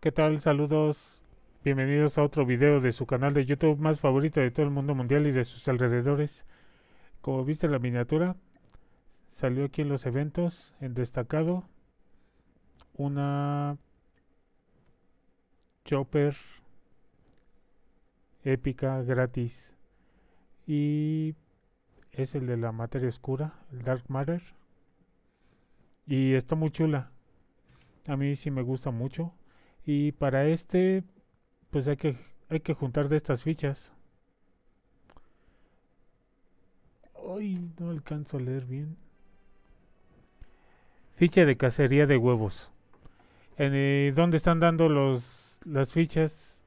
¿Qué tal? Saludos. Bienvenidos a otro video de su canal de YouTube más favorito de todo el mundo mundial y de sus alrededores. Como viste la miniatura, salió aquí en los eventos, en destacado, una chopper épica gratis. Y es el de la materia oscura, el Dark Matter. Y está muy chula. A mí sí me gusta mucho. Y para este, pues hay que, hay que juntar de estas fichas. Ay, no alcanzo a leer bien. Ficha de cacería de huevos. En, eh, ¿Dónde están dando los, las fichas?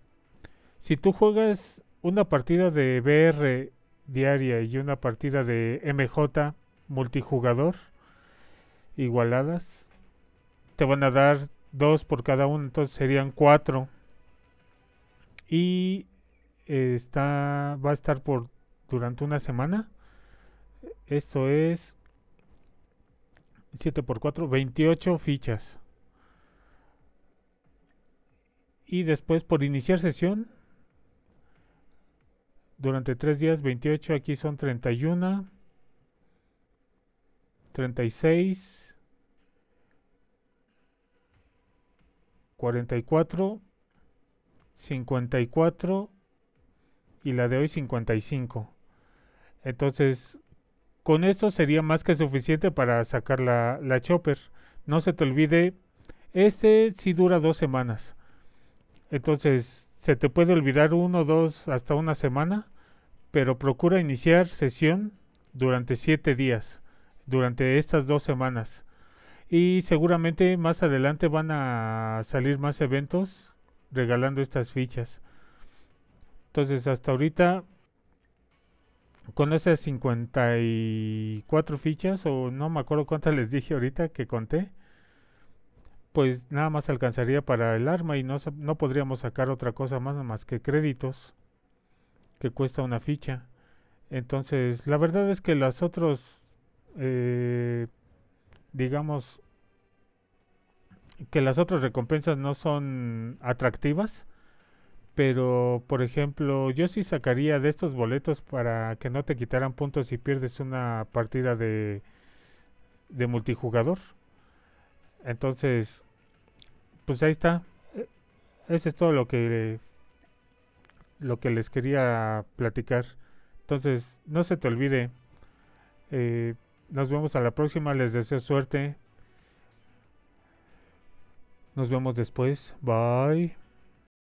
Si tú juegas una partida de BR diaria y una partida de MJ multijugador igualadas, te van a dar 2 por cada uno, entonces serían cuatro. Y eh, está, va a estar por durante una semana. Esto es 7 por 4, 28 fichas. Y después por iniciar sesión, durante 3 días, 28, aquí son 31, 36, 44, 54 y la de hoy 55. Entonces, con esto sería más que suficiente para sacar la, chopper. No se te olvide, este sí dura dos semanas. Entonces, se te puede olvidar uno, dos, hasta una semana, pero procura iniciar sesión durante siete días, durante estas dos semanas y seguramente más adelante van a salir más eventos regalando estas fichas. Entonces hasta ahorita con esas 54 fichas o no me acuerdo cuántas les dije ahorita que conté, pues nada más alcanzaría para el arma y no, no podríamos sacar otra cosa más más que créditos que cuesta una ficha. Entonces la verdad es que las otros eh, digamos que las otras recompensas no son atractivas, pero por ejemplo, yo sí sacaría de estos boletos para que no te quitaran puntos si pierdes una partida de, de multijugador. Entonces, pues ahí está. E, eso es todo lo que lo que les quería platicar. Entonces, no se te olvide. Eh, nos vemos a la próxima. Les deseo suerte. Nos vemos después. Bye.